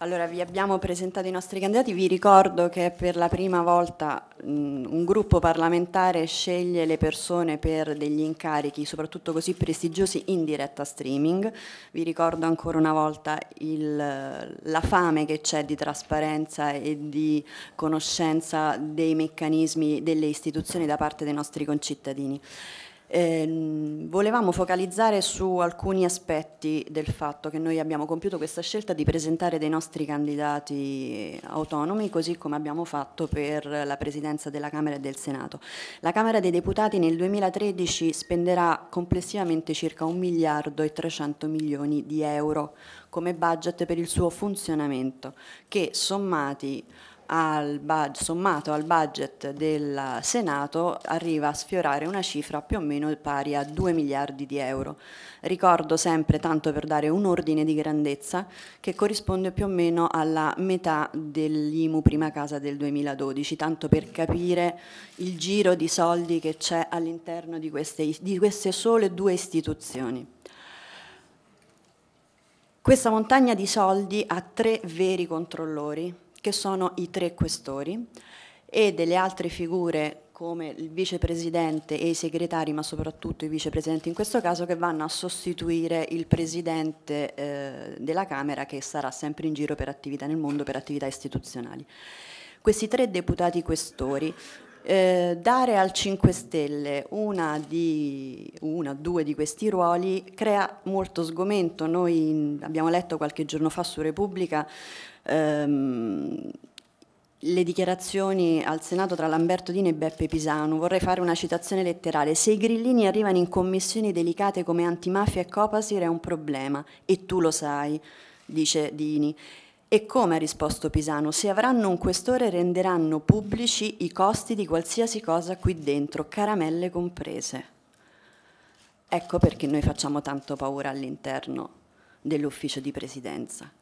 Allora, vi abbiamo presentato i nostri candidati. Vi ricordo che per la prima volta mh, un gruppo parlamentare sceglie le persone per degli incarichi, soprattutto così prestigiosi, in diretta streaming. Vi ricordo ancora una volta il, la fame che c'è di trasparenza e di conoscenza dei meccanismi delle istituzioni da parte dei nostri concittadini. Eh, volevamo focalizzare su alcuni aspetti del fatto che noi abbiamo compiuto questa scelta di presentare dei nostri candidati autonomi, così come abbiamo fatto per la presidenza della Camera e del Senato. La Camera dei Deputati nel 2013 spenderà complessivamente circa 1 miliardo e 300 milioni di euro come budget per il suo funzionamento, che sommati al sommato al budget del Senato arriva a sfiorare una cifra più o meno pari a 2 miliardi di euro. Ricordo sempre, tanto per dare un ordine di grandezza, che corrisponde più o meno alla metà dell'IMU prima casa del 2012, tanto per capire il giro di soldi che c'è all'interno di di queste sole due istituzioni. Questa montagna di soldi ha tre veri controllori che sono i tre questori e delle altre figure come il vicepresidente e i segretari, ma soprattutto i vicepresidenti in questo caso, che vanno a sostituire il presidente eh, della Camera che sarà sempre in giro per attività nel mondo, per attività istituzionali. Questi tre deputati questori eh, dare al 5 Stelle una di una, due di questi ruoli crea molto sgomento. Noi in, abbiamo letto qualche giorno fa su Repubblica ehm, le dichiarazioni al Senato tra Lamberto Dini e Beppe Pisano. Vorrei fare una citazione letterale. Se i grillini arrivano in commissioni delicate come antimafia e Copasir è un problema e tu lo sai, dice Dini. E come ha risposto Pisano, se avranno un questore renderanno pubblici i costi di qualsiasi cosa qui dentro, caramelle comprese. Ecco perché noi facciamo tanto paura all'interno dell'ufficio di presidenza.